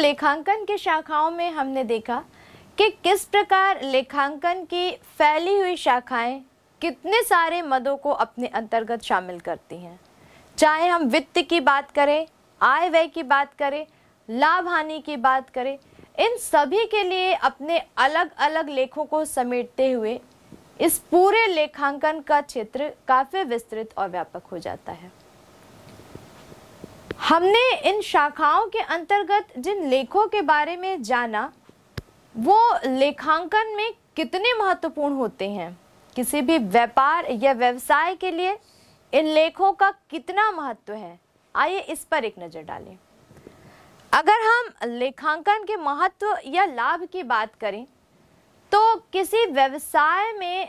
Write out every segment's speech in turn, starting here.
लेखांकन की शाखाओं में हमने देखा कि किस प्रकार लेखांकन की फैली हुई शाखाएं कितने सारे मदों को अपने अंतर्गत शामिल करती हैं चाहे हम वित्त की बात करें आय व्यय की बात करें लाभ हानि की बात करें इन सभी के लिए अपने अलग अलग लेखों को समेटते हुए इस पूरे लेखांकन का क्षेत्र काफ़ी विस्तृत और व्यापक हो जाता है हमने इन शाखाओं के अंतर्गत जिन लेखों के बारे में जाना वो लेखांकन में कितने महत्वपूर्ण होते हैं किसी भी व्यापार या व्यवसाय के लिए इन लेखों का कितना महत्व है आइए इस पर एक नज़र डालें अगर हम लेखांकन के महत्व या लाभ की बात करें तो किसी व्यवसाय में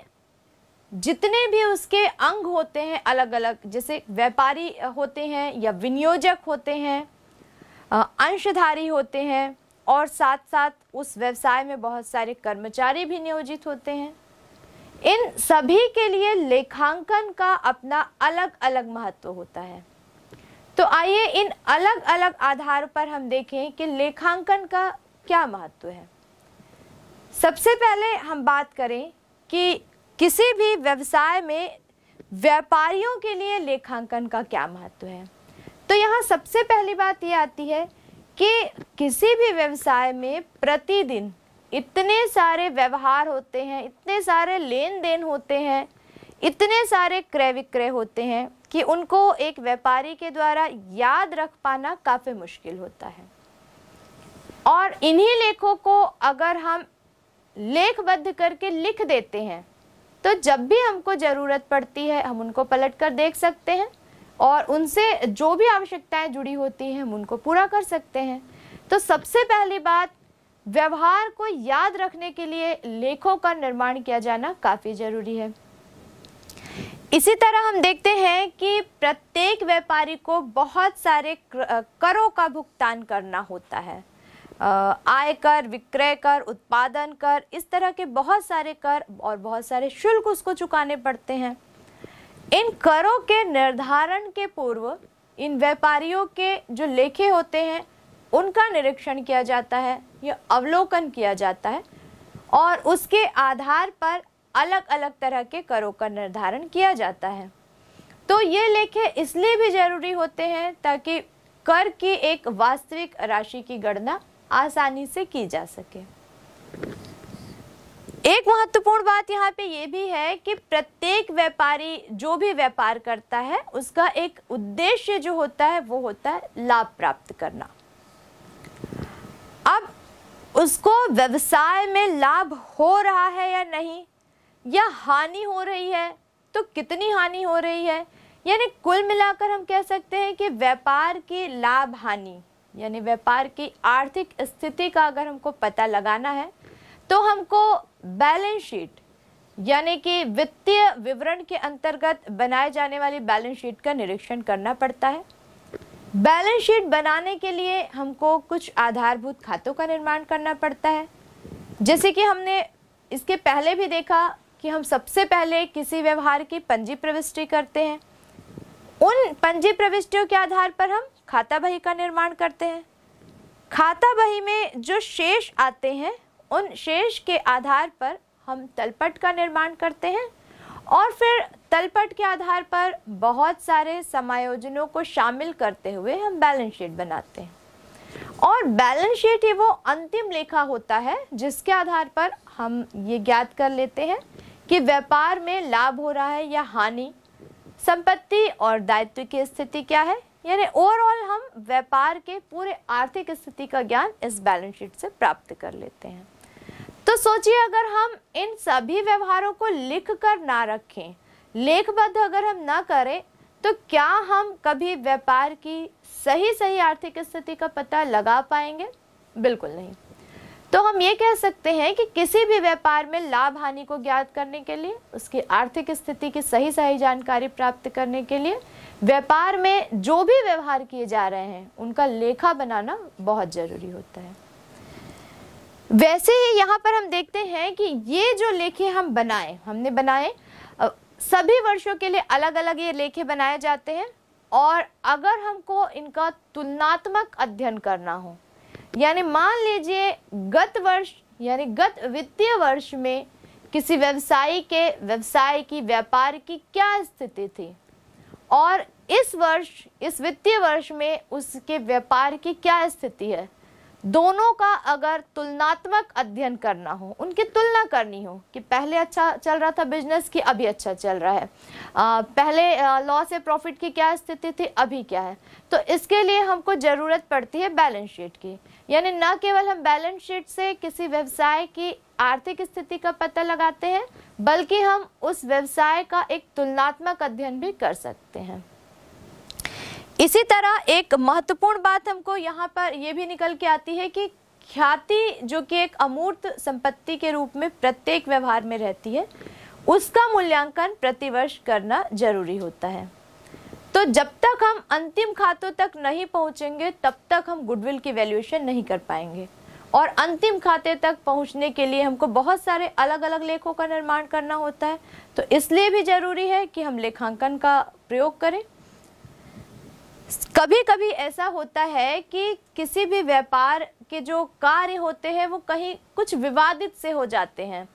जितने भी उसके अंग होते हैं अलग अलग जैसे व्यापारी होते हैं या विनियोजक होते हैं अंशधारी होते हैं और साथ साथ उस व्यवसाय में बहुत सारे कर्मचारी भी नियोजित होते हैं इन सभी के लिए लेखांकन का अपना अलग अलग महत्व होता है तो आइए इन अलग अलग आधार पर हम देखें कि लेखांकन का क्या महत्व है सबसे पहले हम बात करें कि किसी भी व्यवसाय में व्यापारियों के लिए लेखांकन का क्या महत्व है तो यहाँ सबसे पहली बात ये आती है कि किसी भी व्यवसाय में प्रतिदिन इतने सारे व्यवहार होते हैं इतने सारे लेन देन होते हैं इतने सारे क्रय विक्रय होते हैं कि उनको एक व्यापारी के द्वारा याद रख पाना काफ़ी मुश्किल होता है और इन्हीं लेखों को अगर हम लेखबद्ध करके लिख देते हैं तो जब भी हमको ज़रूरत पड़ती है हम उनको पलट कर देख सकते हैं और उनसे जो भी आवश्यकताएं जुड़ी होती हैं हम उनको पूरा कर सकते हैं तो सबसे पहली बात व्यवहार को याद रखने के लिए लेखों का निर्माण किया जाना काफ़ी ज़रूरी है इसी तरह हम देखते हैं कि प्रत्येक व्यापारी को बहुत सारे करों का भुगतान करना होता है आय कर विक्रय कर उत्पादन कर इस तरह के बहुत सारे कर और बहुत सारे शुल्क उसको चुकाने पड़ते हैं इन करों के निर्धारण के पूर्व इन व्यापारियों के जो लेखे होते हैं उनका निरीक्षण किया जाता है या अवलोकन किया जाता है और उसके आधार पर अलग अलग तरह के करों का निर्धारण किया जाता है तो ये लेखे इसलिए भी जरूरी होते हैं ताकि कर की एक वास्तविक राशि की गणना आसानी से की जा सके एक महत्वपूर्ण बात यहाँ पे ये भी है कि प्रत्येक व्यापारी जो भी व्यापार करता है उसका एक उद्देश्य जो होता है वो होता है लाभ प्राप्त करना अब उसको व्यवसाय में लाभ हो रहा है या नहीं या हानि हो रही है तो कितनी हानि हो रही है यानी कुल मिलाकर हम कह सकते हैं कि व्यापार की लाभ हानि यानी व्यापार की आर्थिक स्थिति का अगर हमको पता लगाना है तो हमको बैलेंस शीट यानी कि वित्तीय विवरण के अंतर्गत बनाए जाने वाली बैलेंस शीट का निरीक्षण करना पड़ता है बैलेंस शीट बनाने के लिए हमको कुछ आधारभूत खातों का निर्माण करना पड़ता है जैसे कि हमने इसके पहले भी देखा कि हम सबसे पहले किसी व्यवहार की पंजी प्रविष्टि करते हैं उन पंजी प्रविष्टियों के आधार पर हम खाता बही का निर्माण करते हैं खाता बही में जो शेष आते हैं उन शेष के आधार पर हम तलपट का निर्माण करते हैं और फिर तलपट के आधार पर बहुत सारे समायोजनों को शामिल करते हुए हम बैलेंस शीट बनाते हैं और बैलेंस शीट ही वो अंतिम लेखा होता है जिसके आधार पर हम ये ज्ञात कर लेते हैं कि व्यापार में लाभ हो रहा है या हानि संपत्ति और दायित्व की स्थिति क्या है यानी ओवरऑल हम व्यापार के पूरे आर्थिक स्थिति का ज्ञान इस बैलेंस शीट से प्राप्त कर लेते हैं तो सोचिए अगर हम इन सभी व्यवहारों को लिख कर ना रखें लेखबद्ध अगर हम ना करें तो क्या हम कभी व्यापार की सही सही आर्थिक स्थिति का पता लगा पाएंगे बिल्कुल नहीं तो हम ये कह सकते हैं कि किसी भी व्यापार में लाभ हानि को ज्ञात करने के लिए उसकी आर्थिक स्थिति की सही सही जानकारी प्राप्त करने के लिए व्यापार में जो भी व्यवहार किए जा रहे हैं उनका लेखा बनाना बहुत ज़रूरी होता है वैसे ही यहाँ पर हम देखते हैं कि ये जो लेखे हम बनाए हमने बनाए सभी वर्षों के लिए अलग अलग ये लेखे बनाए जाते हैं और अगर हमको इनका तुलनात्मक अध्ययन करना हो यानी मान लीजिए गत वर्ष यानी गत वित्तीय वर्ष में किसी व्यवसायी के व्यवसाय की व्यापार की क्या स्थिति थी और इस वर्ष इस वित्तीय वर्ष में उसके व्यापार की क्या स्थिति है दोनों का अगर तुलनात्मक अध्ययन करना हो उनकी तुलना करनी हो कि पहले अच्छा चल रहा था बिजनेस कि अभी अच्छा चल रहा है पहले लॉस या प्रॉफिट की क्या स्थिति थी अभी क्या है तो इसके लिए हमको ज़रूरत पड़ती है बैलेंस शीट की यानी न केवल हम बैलेंस शीट से किसी व्यवसाय की आर्थिक स्थिति का पता लगाते हैं बल्कि हम उस व्यवसाय का एक तुलनात्मक अध्ययन भी कर सकते हैं इसी तरह एक महत्वपूर्ण बात हमको यहाँ पर यह भी निकल के आती है कि ख्याति जो कि एक अमूर्त संपत्ति के रूप में प्रत्येक व्यवहार में रहती है उसका मूल्यांकन प्रतिवर्ष करना जरूरी होता है तो जब तक हम अंतिम खातों तक नहीं पहुंचेंगे तब तक हम गुडविल की वैल्यूएशन नहीं कर पाएंगे और अंतिम खाते तक पहुंचने के लिए हमको बहुत सारे अलग अलग लेखों का निर्माण करना होता है तो इसलिए भी जरूरी है कि हम लेखांकन का प्रयोग करें कभी कभी ऐसा होता है कि किसी भी व्यापार के जो कार्य होते हैं वो कहीं कुछ विवादित से हो जाते हैं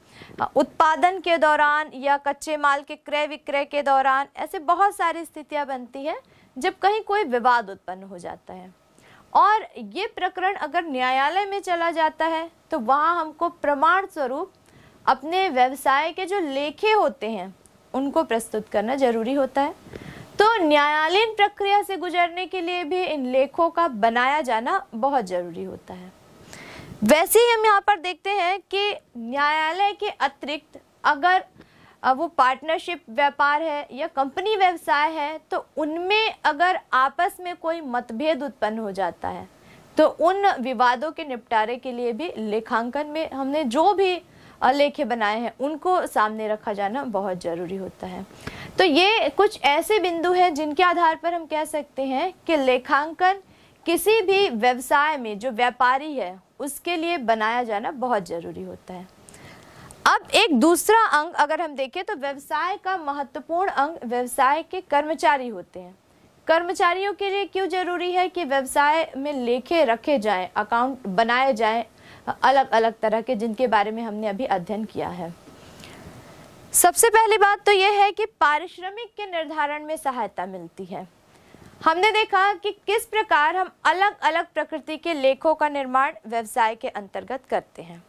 उत्पादन के दौरान या कच्चे माल के क्रय विक्रय के दौरान ऐसे बहुत सारी स्थितियां बनती हैं जब कहीं कोई विवाद उत्पन्न हो जाता है और ये प्रकरण अगर न्यायालय में चला जाता है तो वहाँ हमको प्रमाण स्वरूप अपने व्यवसाय के जो लेखे होते हैं उनको प्रस्तुत करना जरूरी होता है तो न्यायालयीन प्रक्रिया से गुजरने के लिए भी इन लेखों का बनाया जाना बहुत ज़रूरी होता है वैसे ही हम यहाँ पर देखते हैं कि न्यायालय के अतिरिक्त अगर वो पार्टनरशिप व्यापार है या कंपनी व्यवसाय है तो उनमें अगर आपस में कोई मतभेद उत्पन्न हो जाता है तो उन विवादों के निपटारे के लिए भी लेखांकन में हमने जो भी लेखे बनाए हैं उनको सामने रखा जाना बहुत ज़रूरी होता है तो ये कुछ ऐसे बिंदु हैं जिनके आधार पर हम कह सकते हैं कि लेखांकन किसी भी व्यवसाय में जो व्यापारी है उसके लिए बनाया जाना बहुत ज़रूरी होता है अब एक दूसरा अंग अगर हम देखें तो व्यवसाय का महत्वपूर्ण अंग व्यवसाय के कर्मचारी होते हैं कर्मचारियों के लिए क्यों ज़रूरी है कि व्यवसाय में लेखे रखे जाएं अकाउंट बनाए जाएं अलग अलग तरह के जिनके बारे में हमने अभी अध्ययन किया है सबसे पहली बात तो यह है कि पारिश्रमिक के निर्धारण में सहायता मिलती है हमने देखा कि किस प्रकार हम अलग अलग प्रकृति के लेखों का निर्माण व्यवसाय के अंतर्गत करते हैं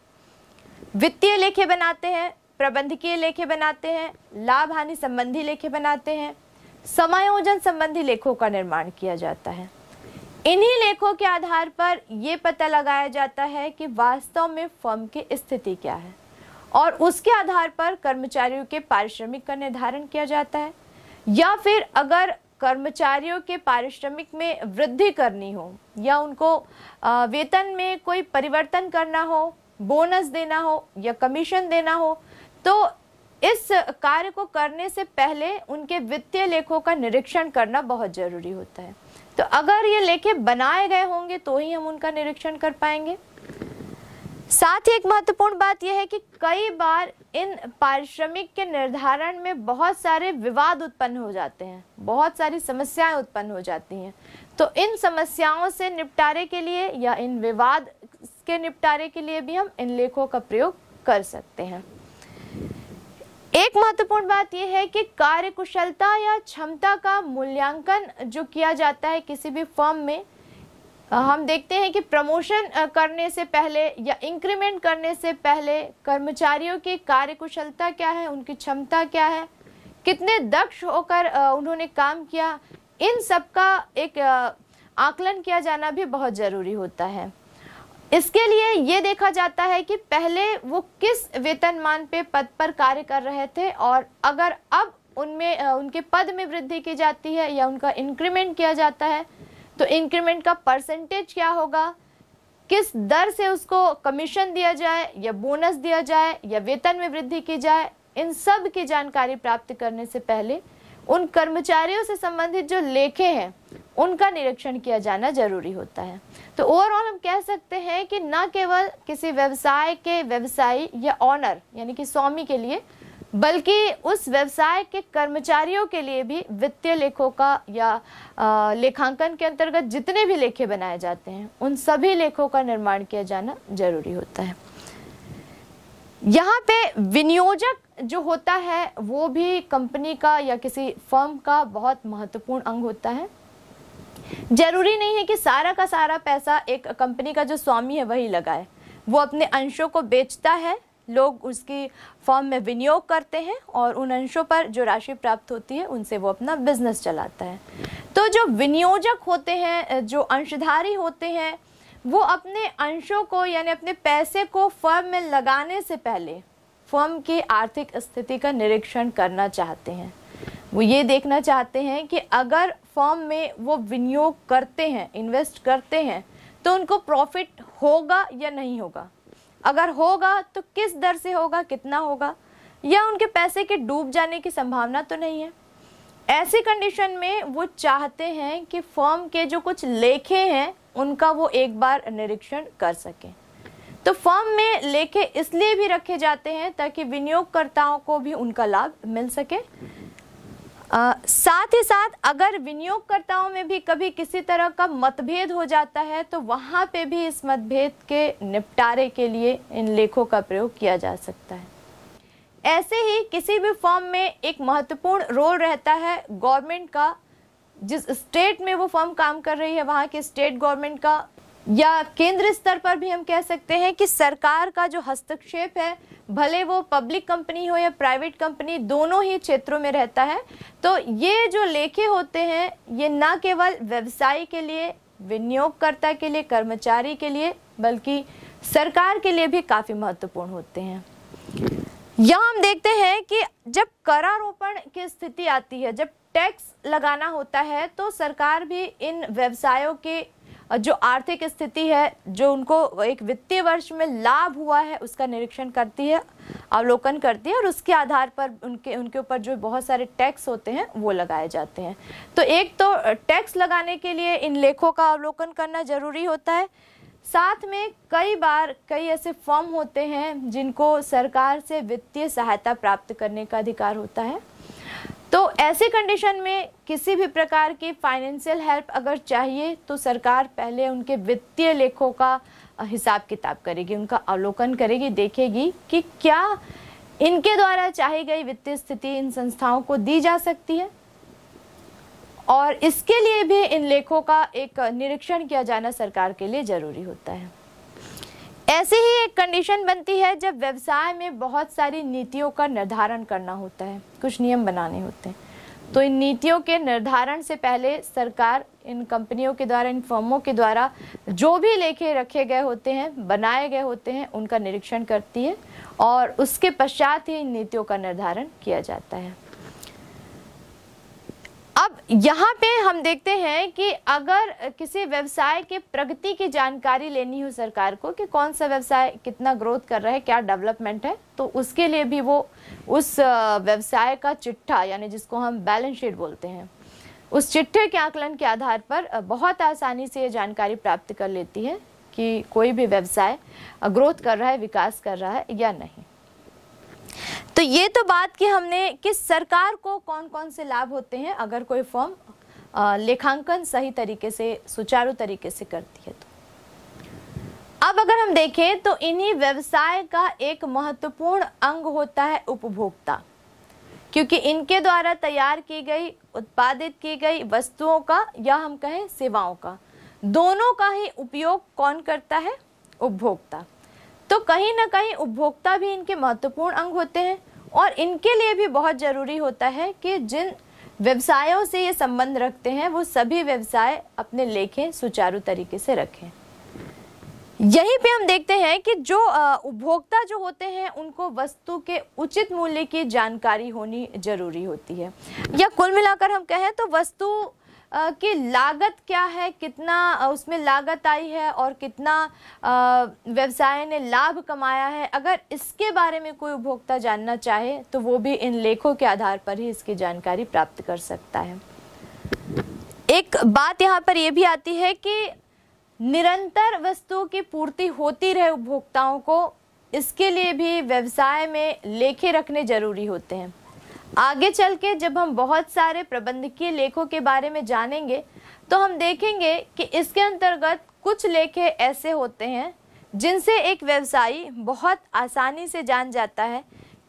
वित्तीय लेखे बनाते हैं प्रबंधकीय लेखे बनाते हैं लाभ हानि संबंधी लेखे बनाते हैं समायोजन संबंधी लेखों का निर्माण किया जाता है इन्हीं लेखों के आधार पर ये पता लगाया जाता है कि वास्तव में फर्म की स्थिति क्या है और उसके आधार पर कर्मचारियों के पारिश्रमिक का निर्धारण किया जाता है या फिर अगर कर्मचारियों के पारिश्रमिक में वृद्धि करनी हो या उनको वेतन में कोई परिवर्तन करना हो बोनस देना हो या कमीशन देना हो तो इस कार्य को करने से पहले उनके वित्तीय लेखों का निरीक्षण करना बहुत ज़रूरी होता है तो अगर ये लेखे बनाए गए होंगे तो ही हम उनका निरीक्षण कर पाएंगे साथ ही एक महत्वपूर्ण बात यह है कि कई बार इन पारिश्रमिक के निर्धारण में बहुत सारे विवाद उत्पन्न हो जाते हैं बहुत सारी समस्याएं उत्पन्न हो जाती हैं तो इन समस्याओं से निपटारे के लिए या इन विवाद के निपटारे के लिए भी हम इन लेखों का प्रयोग कर सकते हैं एक महत्वपूर्ण बात यह है कि कार्यकुशलता या क्षमता का मूल्यांकन जो किया जाता है किसी भी फॉर्म में हम देखते हैं कि प्रमोशन करने से पहले या इंक्रीमेंट करने से पहले कर्मचारियों की कार्यकुशलता क्या है उनकी क्षमता क्या है कितने दक्ष होकर उन्होंने काम किया इन सब का एक आकलन किया जाना भी बहुत ज़रूरी होता है इसके लिए ये देखा जाता है कि पहले वो किस वेतनमान पे पद पर कार्य कर रहे थे और अगर अब उनमें उनके पद में वृद्धि की जाती है या उनका इंक्रीमेंट किया जाता है तो इंक्रीमेंट का परसेंटेज क्या होगा किस दर से उसको कमीशन दिया जाए या बोनस दिया जाए या वेतन में वृद्धि की जाए इन सब की जानकारी प्राप्त करने से पहले उन कर्मचारियों से संबंधित जो लेखे हैं उनका निरीक्षण किया जाना जरूरी होता है तो ओवरऑल हम कह सकते हैं कि न केवल किसी व्यवसाय के व्यवसायी या ऑनर यानी कि स्वामी के लिए बल्कि उस व्यवसाय के कर्मचारियों के लिए भी वित्तीय लेखों का या लेखांकन के अंतर्गत जितने भी लेखे बनाए जाते हैं उन सभी लेखों का निर्माण किया जाना जरूरी होता है यहाँ पे विनियोजक जो होता है वो भी कंपनी का या किसी फर्म का बहुत महत्वपूर्ण अंग होता है जरूरी नहीं है कि सारा का सारा पैसा एक कंपनी का जो स्वामी है वही लगाए वो अपने अंशों को बेचता है लोग उसकी फॉर्म में विनियोग करते हैं और उन अंशों पर जो राशि प्राप्त होती है उनसे वो अपना बिजनेस चलाता है तो जो विनियोजक होते हैं जो अंशधारी होते हैं वो अपने अंशों को यानी अपने पैसे को फर्म में लगाने से पहले फर्म की आर्थिक स्थिति का निरीक्षण करना चाहते हैं वो ये देखना चाहते हैं कि अगर फर्म में वो विनियोग करते हैं इन्वेस्ट करते हैं तो उनको प्रॉफिट होगा या नहीं होगा अगर होगा तो किस दर से होगा कितना होगा या उनके पैसे के डूब जाने की संभावना तो नहीं है ऐसी कंडीशन में वो चाहते हैं कि फॉर्म के जो कुछ लेखे हैं उनका वो एक बार निरीक्षण कर सकें तो फॉर्म में लेखे इसलिए भी रखे जाते हैं ताकि विनियोगकर्ताओं को भी उनका लाभ मिल सके आ, साथ ही साथ अगर विनियोगकर्ताओं में भी कभी किसी तरह का मतभेद हो जाता है तो वहाँ पे भी इस मतभेद के निपटारे के लिए इन लेखों का प्रयोग किया जा सकता है ऐसे ही किसी भी फॉर्म में एक महत्वपूर्ण रोल रहता है गवर्नमेंट का जिस स्टेट में वो फॉर्म काम कर रही है वहाँ के स्टेट गवर्नमेंट का या केंद्र स्तर पर भी हम कह सकते हैं कि सरकार का जो हस्तक्षेप है भले वो पब्लिक कंपनी हो या प्राइवेट कंपनी दोनों ही क्षेत्रों में रहता है तो ये जो लेखे होते हैं ये ना केवल व्यवसाय के लिए विनियोगकर्ता के लिए कर्मचारी के लिए बल्कि सरकार के लिए भी काफ़ी महत्वपूर्ण होते हैं यहाँ हम देखते हैं कि जब करारोपण की स्थिति आती है जब टैक्स लगाना होता है तो सरकार भी इन व्यवसायों के जो आर्थिक स्थिति है जो उनको एक वित्तीय वर्ष में लाभ हुआ है उसका निरीक्षण करती है अवलोकन करती है और उसके आधार पर उनके उनके ऊपर जो बहुत सारे टैक्स होते हैं वो लगाए जाते हैं तो एक तो टैक्स लगाने के लिए इन लेखों का अवलोकन करना ज़रूरी होता है साथ में कई बार कई ऐसे फॉर्म होते हैं जिनको सरकार से वित्तीय सहायता प्राप्त करने का अधिकार होता है तो ऐसी कंडीशन में किसी भी प्रकार की फाइनेंशियल हेल्प अगर चाहिए तो सरकार पहले उनके वित्तीय लेखों का हिसाब किताब करेगी उनका अवलोकन करेगी देखेगी कि क्या इनके द्वारा चाही गई वित्तीय स्थिति इन संस्थाओं को दी जा सकती है और इसके लिए भी इन लेखों का एक निरीक्षण किया जाना सरकार के लिए ज़रूरी होता है ऐसे ही एक कंडीशन बनती है जब व्यवसाय में बहुत सारी नीतियों का निर्धारण करना होता है कुछ नियम बनाने होते हैं तो इन नीतियों के निर्धारण से पहले सरकार इन कंपनियों के द्वारा इन फर्मों के द्वारा जो भी लेखे रखे गए होते हैं बनाए गए होते हैं उनका निरीक्षण करती है और उसके पश्चात ही इन नीतियों का निर्धारण किया जाता है अब यहाँ पे हम देखते हैं कि अगर किसी व्यवसाय के प्रगति की जानकारी लेनी हो सरकार को कि कौन सा व्यवसाय कितना ग्रोथ कर रहा है क्या डेवलपमेंट है तो उसके लिए भी वो उस व्यवसाय का चिट्ठा यानी जिसको हम बैलेंस शीट बोलते हैं उस चिट्ठे के आकलन के आधार पर बहुत आसानी से ये जानकारी प्राप्त कर लेती है कि कोई भी व्यवसाय ग्रोथ कर रहा है विकास कर रहा है या नहीं तो ये तो बात की हमने कि सरकार को कौन कौन से लाभ होते हैं अगर कोई फॉर्म लेखांकन सही तरीके से सुचारू तरीके से करती है तो अब अगर हम देखें तो इन्हीं व्यवसाय का एक महत्वपूर्ण अंग होता है उपभोक्ता क्योंकि इनके द्वारा तैयार की गई उत्पादित की गई वस्तुओं का या हम कहें सेवाओं का दोनों का ही उपयोग कौन करता है उपभोक्ता तो कहीं ना कहीं उपभोक्ता भी इनके महत्वपूर्ण अंग होते हैं और इनके लिए भी बहुत ज़रूरी होता है कि जिन व्यवसायों से ये संबंध रखते हैं वो सभी व्यवसाय अपने लेखें सुचारू तरीके से रखें यहीं पे हम देखते हैं कि जो उपभोक्ता जो होते हैं उनको वस्तु के उचित मूल्य की जानकारी होनी जरूरी होती है या कुल मिलाकर हम कहें तो वस्तु कि लागत क्या है कितना उसमें लागत आई है और कितना व्यवसाय ने लाभ कमाया है अगर इसके बारे में कोई उपभोक्ता जानना चाहे तो वो भी इन लेखों के आधार पर ही इसकी जानकारी प्राप्त कर सकता है एक बात यहाँ पर यह भी आती है कि निरंतर वस्तुओं की पूर्ति होती रहे उपभोक्ताओं को इसके लिए भी व्यवसाय में लेखे रखने जरूरी होते हैं आगे चल के जब हम बहुत सारे प्रबंधकीय लेखों के बारे में जानेंगे तो हम देखेंगे कि इसके अंतर्गत कुछ लेखे ऐसे होते हैं जिनसे एक व्यवसायी बहुत आसानी से जान जाता है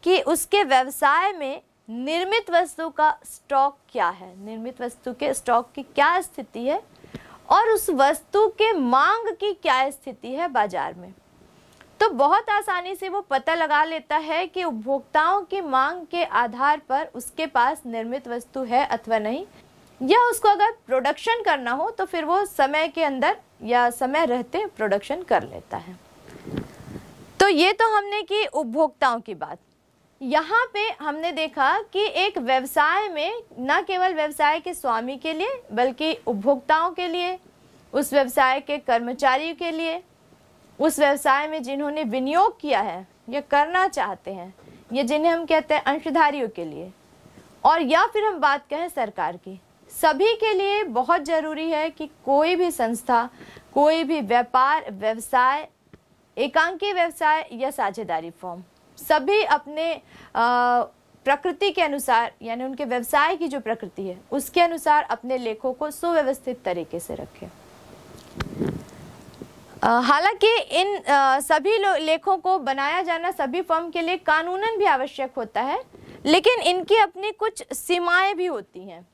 कि उसके व्यवसाय में निर्मित वस्तु का स्टॉक क्या है निर्मित वस्तु के स्टॉक की क्या स्थिति है और उस वस्तु के मांग की क्या स्थिति है बाजार में तो बहुत आसानी से वो पता लगा लेता है कि उपभोक्ताओं की मांग के आधार पर उसके पास निर्मित वस्तु है अथवा नहीं या उसको अगर प्रोडक्शन करना हो तो फिर वो समय के अंदर या समय रहते प्रोडक्शन कर लेता है तो ये तो हमने की उपभोक्ताओं की बात यहाँ पे हमने देखा कि एक व्यवसाय में न केवल व्यवसाय के स्वामी के लिए बल्कि उपभोक्ताओं के लिए उस व्यवसाय के कर्मचारी के लिए उस व्यवसाय में जिन्होंने विनियोग किया है या करना चाहते हैं या जिन्हें हम कहते हैं अंशधारियों के लिए और या फिर हम बात कहें सरकार की सभी के लिए बहुत ज़रूरी है कि कोई भी संस्था कोई भी व्यापार व्यवसाय एकांकी व्यवसाय या साझेदारी फॉर्म सभी अपने प्रकृति के अनुसार यानी उनके व्यवसाय की जो प्रकृति है उसके अनुसार अपने लेखों को सुव्यवस्थित तरीके से रखें हालांकि इन आ, सभी लेखों को बनाया जाना सभी फर्म के लिए कानूनन भी आवश्यक होता है लेकिन इनकी अपनी कुछ सीमाएं भी होती हैं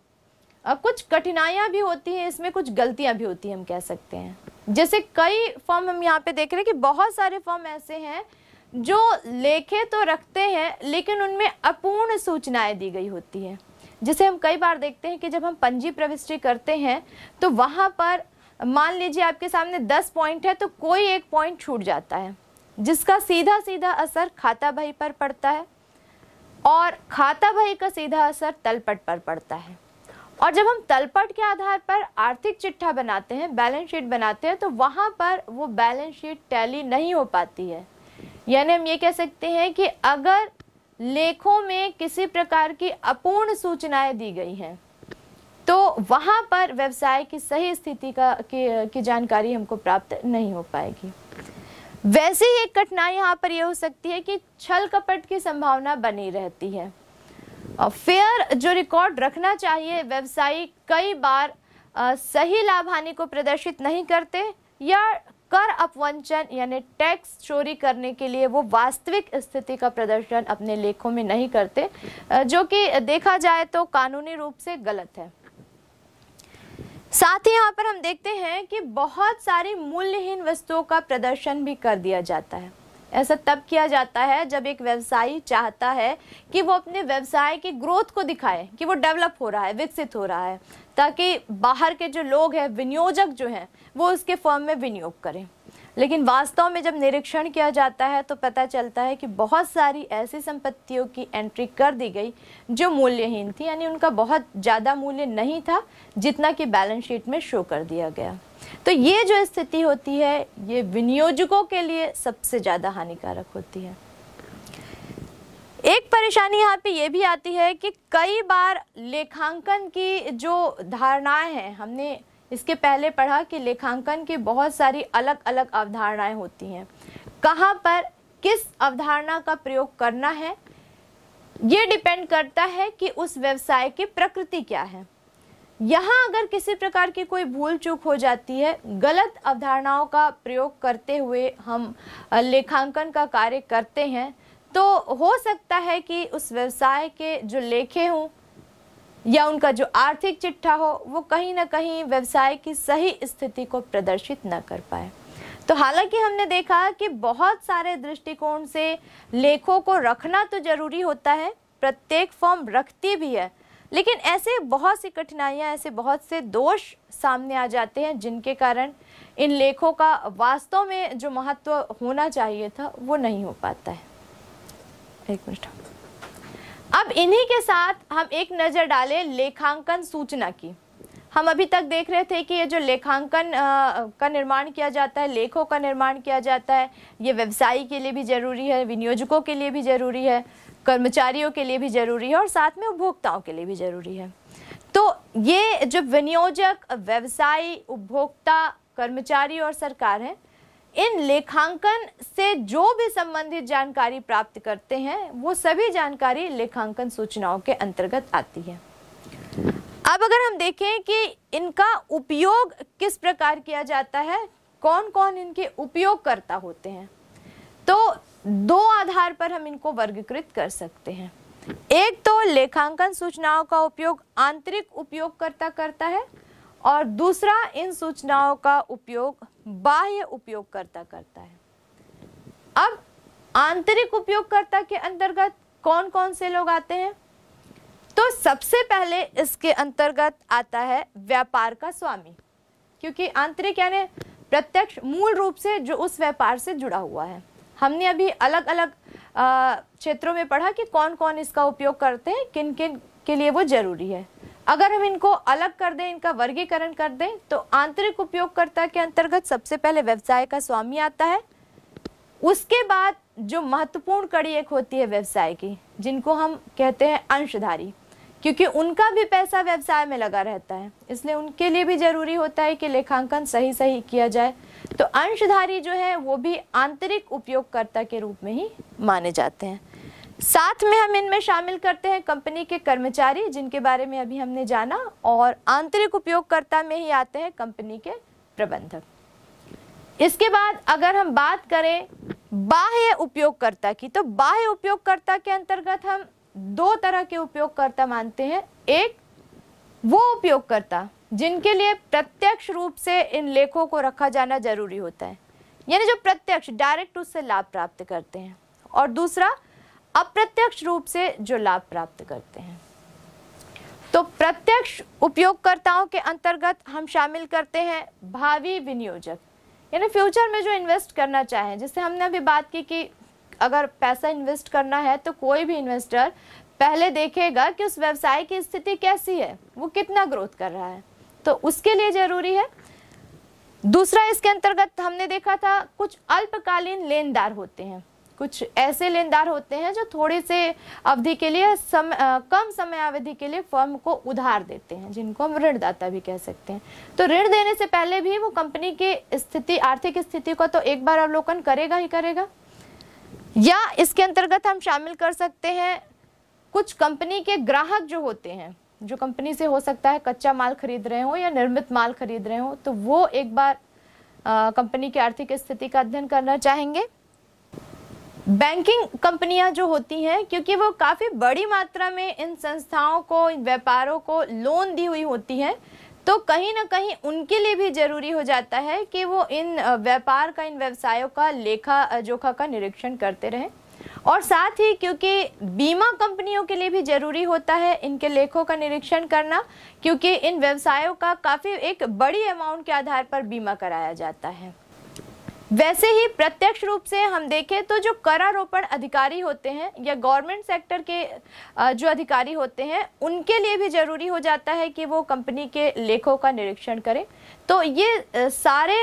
और कुछ कठिनाइयां भी होती हैं इसमें कुछ गलतियां भी होती हैं हम कह सकते हैं जैसे कई फर्म हम यहाँ पे देख रहे हैं कि बहुत सारे फर्म ऐसे हैं जो लेखे तो रखते हैं लेकिन उनमें अपूर्ण सूचनाएं दी गई होती हैं जिसे हम कई बार देखते हैं कि जब हम पंजी प्रविष्टि करते हैं तो वहाँ पर मान लीजिए आपके सामने दस पॉइंट है तो कोई एक पॉइंट छूट जाता है जिसका सीधा सीधा असर खाता भाई पर पड़ता है और खाता भाई का सीधा असर तलपट पर पड़ता है और जब हम तलपट के आधार पर आर्थिक चिट्ठा बनाते हैं बैलेंस शीट बनाते हैं तो वहाँ पर वो बैलेंस शीट टैली नहीं हो पाती है यानी हम ये कह सकते हैं कि अगर लेखों में किसी प्रकार की अपूर्ण सूचनाएं दी गई हैं तो वहाँ पर व्यवसाय की सही स्थिति का की, जानकारी हमको प्राप्त नहीं हो पाएगी वैसे ही एक कठिनाई यहाँ पर यह हो सकती है कि छल कपट की संभावना बनी रहती है फेयर जो रिकॉर्ड रखना चाहिए व्यवसायी कई बार आ, सही लाभ हानि को प्रदर्शित नहीं करते या कर अपवंचन यानी टैक्स चोरी करने के लिए वो वास्तविक स्थिति का प्रदर्शन अपने लेखों में नहीं करते जो कि देखा जाए तो कानूनी रूप से गलत है साथ ही यहाँ पर हम देखते हैं कि बहुत सारी मूल्यहीन वस्तुओं का प्रदर्शन भी कर दिया जाता है ऐसा तब किया जाता है जब एक व्यवसायी चाहता है कि वो अपने व्यवसाय की ग्रोथ को दिखाए कि वो डेवलप हो रहा है विकसित हो रहा है ताकि बाहर के जो लोग हैं विनियोजक जो हैं वो उसके फॉर्म में विनियोग करें लेकिन वास्तव में जब निरीक्षण किया जाता है तो पता चलता है कि बहुत सारी ऐसी संपत्तियों की एंट्री कर दी गई जो मूल्यहीन थी यानी उनका बहुत ज़्यादा मूल्य नहीं था जितना कि बैलेंस शीट में शो कर दिया गया तो ये जो स्थिति होती है ये विनियोजकों के लिए सबसे ज़्यादा हानिकारक होती है एक परेशानी यहाँ पे ये भी आती है कि कई बार लेखांकन की जो धारणाएं हैं हमने इसके पहले पढ़ा कि लेखांकन की बहुत सारी अलग अलग अवधारणाएं होती हैं कहाँ पर किस अवधारणा का प्रयोग करना है ये डिपेंड करता है कि उस व्यवसाय की प्रकृति क्या है यहाँ अगर किसी प्रकार की कोई भूल चूक हो जाती है गलत अवधारणाओं का प्रयोग करते हुए हम लेखांकन का कार्य करते हैं तो हो सकता है कि उस व्यवसाय के जो लेखे हों या उनका जो आर्थिक चिट्ठा हो वो कहीं ना कहीं व्यवसाय की सही स्थिति को प्रदर्शित न कर पाए तो हालांकि हमने देखा कि बहुत सारे दृष्टिकोण से लेखों को रखना तो जरूरी होता है प्रत्येक फॉर्म रखती भी है लेकिन ऐसे बहुत सी कठिनाइयाँ ऐसे बहुत से दोष सामने आ जाते हैं जिनके कारण इन लेखों का वास्तव में जो महत्व होना चाहिए था वो नहीं हो पाता है एक मिनट अब इन्हीं के साथ हम एक नज़र डालें लेखांकन सूचना की हम अभी तक देख रहे थे कि ये जो लेखांकन का निर्माण किया जाता है लेखों का निर्माण किया जाता है ये व्यवसायी के लिए भी ज़रूरी है विनियोजकों के लिए भी ज़रूरी है कर्मचारियों के लिए भी ज़रूरी है और साथ में उपभोक्ताओं के लिए भी ज़रूरी है तो ये जो विनियोजक व्यवसायी उपभोक्ता कर्मचारी और सरकार हैं इन लेखांकन से जो भी संबंधित जानकारी प्राप्त करते हैं वो सभी जानकारी लेखांकन सूचनाओं के अंतर्गत आती है अब अगर हम देखें कि इनका उपयोग किस प्रकार किया जाता है कौन कौन इनके उपयोगकर्ता होते हैं तो दो आधार पर हम इनको वर्गीकृत कर सकते हैं एक तो लेखांकन सूचनाओं का उपयोग आंतरिक उपयोगकर्ता करता है और दूसरा इन सूचनाओं का उपयोग बाह्य उपयोगकर्ता करता है अब आंतरिक उपयोगकर्ता के अंतर्गत कौन कौन से लोग आते हैं तो सबसे पहले इसके अंतर्गत आता है व्यापार का स्वामी क्योंकि आंतरिक यानी प्रत्यक्ष मूल रूप से जो उस व्यापार से जुड़ा हुआ है हमने अभी अलग अलग क्षेत्रों में पढ़ा कि कौन कौन इसका उपयोग करते हैं किन किन के लिए वो जरूरी है अगर हम इनको अलग कर दें इनका वर्गीकरण कर दें तो आंतरिक उपयोगकर्ता के अंतर्गत सबसे पहले व्यवसाय का स्वामी आता है उसके बाद जो महत्वपूर्ण कड़ी एक होती है व्यवसाय की जिनको हम कहते हैं अंशधारी क्योंकि उनका भी पैसा व्यवसाय में लगा रहता है इसलिए उनके लिए भी जरूरी होता है कि लेखांकन सही सही किया जाए तो अंशधारी जो है वो भी आंतरिक उपयोगकर्ता के रूप में ही माने जाते हैं साथ में हम इनमें शामिल करते हैं कंपनी के कर्मचारी जिनके बारे में अभी हमने जाना और आंतरिक उपयोगकर्ता में ही आते हैं कंपनी के प्रबंधक इसके बाद अगर हम बात करें बाह्य उपयोगकर्ता की तो बाह्य उपयोगकर्ता के अंतर्गत हम दो तरह के उपयोगकर्ता मानते हैं एक वो उपयोगकर्ता जिनके लिए प्रत्यक्ष रूप से इन लेखों को रखा जाना जरूरी होता है यानी जो प्रत्यक्ष डायरेक्ट उससे लाभ प्राप्त करते हैं और दूसरा अप्रत्यक्ष रूप से जो लाभ प्राप्त करते हैं तो प्रत्यक्ष उपयोगकर्ताओं के अंतर्गत हम शामिल करते हैं भावी विनियोजक यानी फ्यूचर में जो इन्वेस्ट करना चाहें जैसे हमने अभी बात की कि अगर पैसा इन्वेस्ट करना है तो कोई भी इन्वेस्टर पहले देखेगा कि उस व्यवसाय की स्थिति कैसी है वो कितना ग्रोथ कर रहा है तो उसके लिए ज़रूरी है दूसरा इसके अंतर्गत हमने देखा था कुछ अल्पकालीन लेनदार होते हैं कुछ ऐसे लेनदार होते हैं जो थोड़े से अवधि के लिए सम आ, कम समय अवधि के लिए फर्म को उधार देते हैं जिनको हम ऋणदाता भी कह सकते हैं तो ऋण देने से पहले भी वो कंपनी की स्थिति आर्थिक स्थिति को तो एक बार अवलोकन करेगा ही करेगा या इसके अंतर्गत हम शामिल कर सकते हैं कुछ कंपनी के ग्राहक जो होते हैं जो कंपनी से हो सकता है कच्चा माल खरीद रहे हो या निर्मित माल खरीद रहे हो तो वो एक बार कंपनी की आर्थिक स्थिति का अध्ययन करना चाहेंगे बैंकिंग कंपनियां जो होती हैं क्योंकि वो काफ़ी बड़ी मात्रा में इन संस्थाओं को इन व्यापारों को लोन दी हुई होती हैं तो कहीं ना कहीं उनके लिए भी जरूरी हो जाता है कि वो इन व्यापार का इन व्यवसायों का लेखा जोखा का निरीक्षण करते रहें और साथ ही क्योंकि बीमा कंपनियों के लिए भी जरूरी होता है इनके लेखों का निरीक्षण करना क्योंकि इन व्यवसायों का काफ़ी एक बड़ी अमाउंट के आधार पर बीमा कराया जाता है वैसे ही प्रत्यक्ष रूप से हम देखें तो जो करारोपण अधिकारी होते हैं या गवर्नमेंट सेक्टर के जो अधिकारी होते हैं उनके लिए भी ज़रूरी हो जाता है कि वो कंपनी के लेखों का निरीक्षण करें तो ये सारे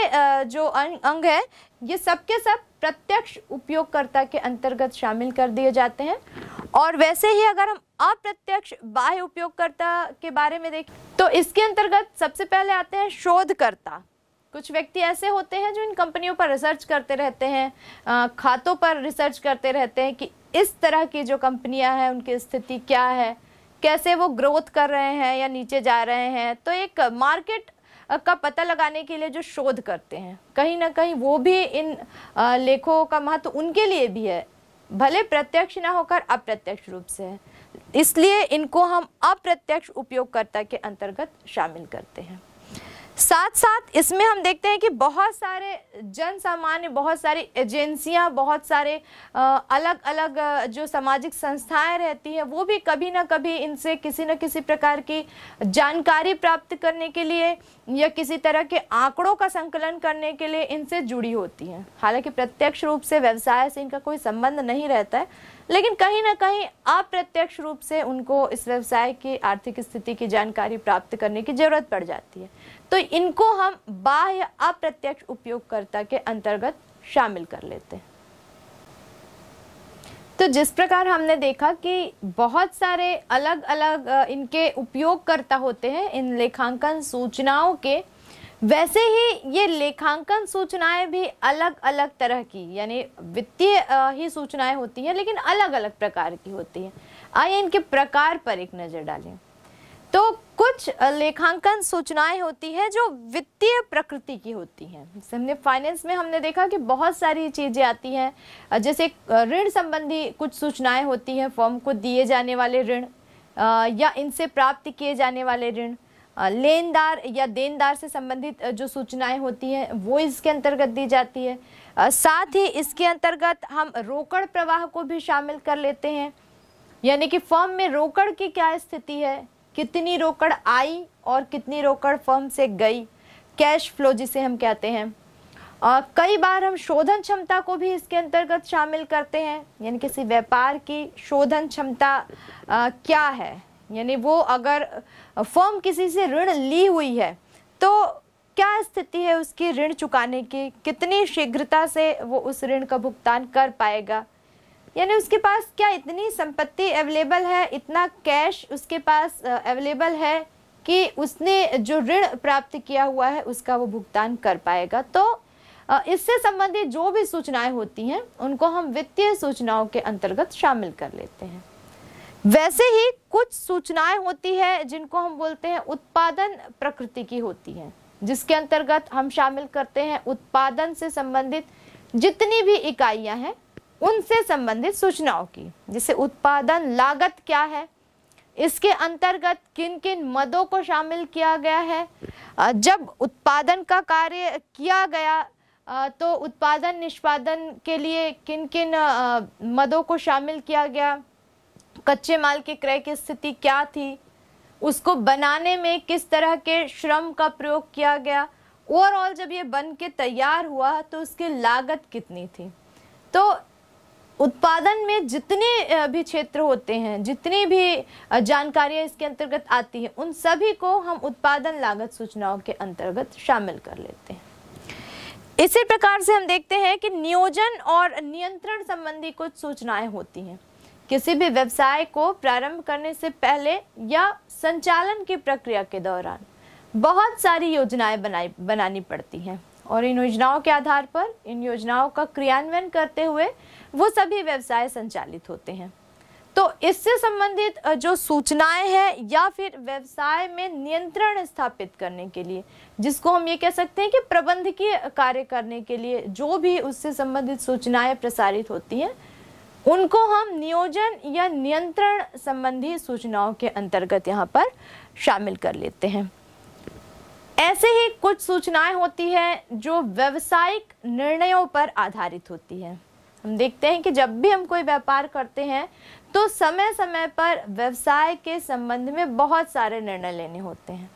जो अं-, अंग है ये सबके सब प्रत्यक्ष उपयोगकर्ता के अंतर्गत शामिल कर दिए जाते हैं और वैसे ही अगर हम अप्रत्यक्ष बाह्य उपयोगकर्ता के बारे में देखें तो इसके अंतर्गत सबसे पहले आते हैं शोधकर्ता कुछ व्यक्ति ऐसे होते हैं जो इन कंपनियों पर रिसर्च करते रहते हैं खातों पर रिसर्च करते रहते हैं कि इस तरह की जो कंपनियां हैं उनकी स्थिति क्या है कैसे वो ग्रोथ कर रहे हैं या नीचे जा रहे हैं तो एक मार्केट का पता लगाने के लिए जो शोध करते हैं कहीं ना कहीं वो भी इन लेखों का महत्व उनके लिए भी है भले प्रत्यक्ष ना होकर अप्रत्यक्ष रूप से है इसलिए इनको हम अप्रत्यक्ष उपयोगकर्ता के अंतर्गत शामिल करते हैं साथ साथ इसमें हम देखते हैं कि बहुत सारे जन सामान्य बहुत सारी एजेंसियां बहुत सारे अलग अलग जो सामाजिक संस्थाएं रहती हैं वो भी कभी ना कभी इनसे किसी न किसी प्रकार की जानकारी प्राप्त करने के लिए या किसी तरह के आंकड़ों का संकलन करने के लिए इनसे जुड़ी होती हैं हालांकि प्रत्यक्ष रूप से व्यवसाय से इनका कोई संबंध नहीं रहता है लेकिन कहीं ना कहीं अप्रत्यक्ष रूप से उनको इस व्यवसाय की आर्थिक स्थिति की जानकारी प्राप्त करने की ज़रूरत पड़ जाती है तो इनको हम बाह्य अप्रत्यक्ष उपयोगकर्ता के अंतर्गत शामिल कर लेते हैं तो जिस प्रकार हमने देखा कि बहुत सारे अलग अलग इनके उपयोगकर्ता होते हैं इन लेखांकन सूचनाओं के वैसे ही ये लेखांकन सूचनाएं भी अलग अलग तरह की यानी वित्तीय ही सूचनाएं होती हैं लेकिन अलग अलग प्रकार की होती हैं आइए इनके प्रकार पर एक नज़र डालें तो कुछ लेखांकन सूचनाएं होती है जो वित्तीय प्रकृति की होती हैं जैसे हमने फाइनेंस में हमने देखा कि बहुत सारी चीज़ें आती हैं जैसे ऋण संबंधी कुछ सूचनाएं होती हैं फॉर्म को दिए जाने वाले ऋण या इनसे प्राप्त किए जाने वाले ऋण लेनदार या देनदार से संबंधित जो सूचनाएं होती हैं वो इसके अंतर्गत दी जाती है साथ ही इसके अंतर्गत हम रोकड़ प्रवाह को भी शामिल कर लेते हैं यानी कि फॉर्म में रोकड़ की क्या स्थिति है कितनी रोकड़ आई और कितनी रोकड़ फर्म से गई कैश फ्लो जिसे हम कहते हैं आ, कई बार हम शोधन क्षमता को भी इसके अंतर्गत शामिल करते हैं यानी किसी व्यापार की शोधन क्षमता क्या है यानी वो अगर फर्म किसी से ऋण ली हुई है तो क्या स्थिति है उसकी ऋण चुकाने की कितनी शीघ्रता से वो उस ऋण का भुगतान कर पाएगा यानी उसके पास क्या इतनी संपत्ति अवेलेबल है इतना कैश उसके पास अवेलेबल है कि उसने जो ऋण प्राप्त किया हुआ है उसका वो भुगतान कर पाएगा तो इससे संबंधित जो भी सूचनाएं होती हैं उनको हम वित्तीय सूचनाओं के अंतर्गत शामिल कर लेते हैं वैसे ही कुछ सूचनाएं होती है जिनको हम बोलते हैं उत्पादन प्रकृति की होती हैं जिसके अंतर्गत हम शामिल करते हैं उत्पादन से संबंधित जितनी भी इकाइयां हैं उनसे संबंधित सूचनाओं की जैसे उत्पादन लागत क्या है इसके अंतर्गत किन किन मदों को शामिल किया गया है जब उत्पादन का कार्य किया गया तो उत्पादन निष्पादन के लिए किन किन मदों को शामिल किया गया कच्चे माल के क्रय की स्थिति क्या थी उसको बनाने में किस तरह के श्रम का प्रयोग किया गया ओवरऑल जब ये बन के तैयार हुआ तो उसकी लागत कितनी थी तो उत्पादन में जितने भी क्षेत्र होते हैं जितनी भी जानकारियां इसके अंतर्गत आती हैं उन सभी को हम उत्पादन लागत सूचनाओं के अंतर्गत शामिल कर लेते हैं इसी प्रकार से हम देखते हैं कि नियोजन और नियंत्रण संबंधी कुछ सूचनाएं होती हैं किसी भी व्यवसाय को प्रारंभ करने से पहले या संचालन की प्रक्रिया के दौरान बहुत सारी योजनाएं बनाई बनानी पड़ती हैं और इन योजनाओं के आधार पर इन योजनाओं का क्रियान्वयन करते हुए वो सभी व्यवसाय संचालित होते हैं तो इससे संबंधित जो सूचनाएं हैं या फिर व्यवसाय में नियंत्रण स्थापित करने के लिए जिसको हम ये कह सकते हैं कि प्रबंधकीय कार्य करने के लिए जो भी उससे संबंधित सूचनाएं प्रसारित होती हैं उनको हम नियोजन या नियंत्रण संबंधी सूचनाओं के अंतर्गत यहाँ पर शामिल कर लेते हैं ऐसे ही कुछ सूचनाएं होती हैं जो व्यवसायिक निर्णयों पर आधारित होती हैं हम देखते हैं कि जब भी हम कोई व्यापार करते हैं तो समय समय पर व्यवसाय के संबंध में बहुत सारे निर्णय लेने होते हैं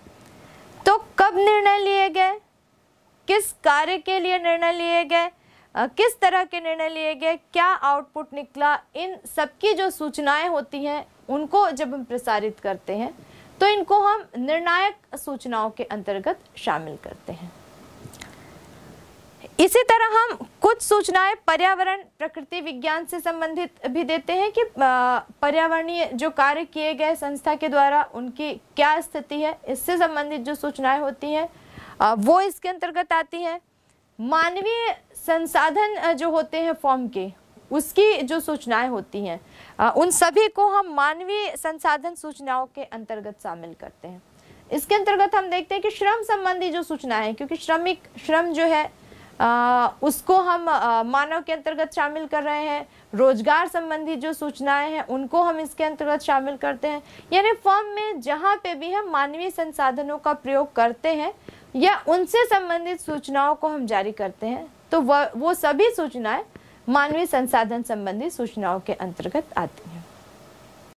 तो कब निर्णय लिए गए किस कार्य के लिए निर्णय लिए गए किस तरह के निर्णय लिए गए क्या आउटपुट निकला इन सबकी जो सूचनाएं होती हैं उनको जब हम प्रसारित करते हैं तो इनको हम निर्णायक सूचनाओं के अंतर्गत शामिल करते हैं इसी तरह हम कुछ सूचनाएं पर्यावरण प्रकृति विज्ञान से संबंधित भी देते हैं कि पर्यावरणीय जो कार्य किए गए संस्था के द्वारा उनकी क्या स्थिति है इससे संबंधित जो सूचनाएं होती हैं वो इसके अंतर्गत आती हैं मानवीय संसाधन जो होते हैं फॉर्म के उसकी जो सूचनाएं होती हैं उन सभी को हम मानवीय संसाधन सूचनाओं के अंतर्गत शामिल करते हैं इसके अंतर्गत हम देखते हैं कि श्रम संबंधी जो सूचना है क्योंकि श्रमिक श्रम जो है आ, उसको हम आ, मानव के अंतर्गत शामिल कर रहे हैं रोजगार संबंधी जो सूचनाएं हैं उनको हम इसके अंतर्गत शामिल करते हैं यानी फॉर्म में जहाँ पे भी हम मानवीय संसाधनों का प्रयोग करते हैं या उनसे संबंधित सूचनाओं को हम जारी करते हैं तो वह वो सभी सूचनाएं मानवीय संसाधन संबंधी सूचनाओं के अंतर्गत आती हैं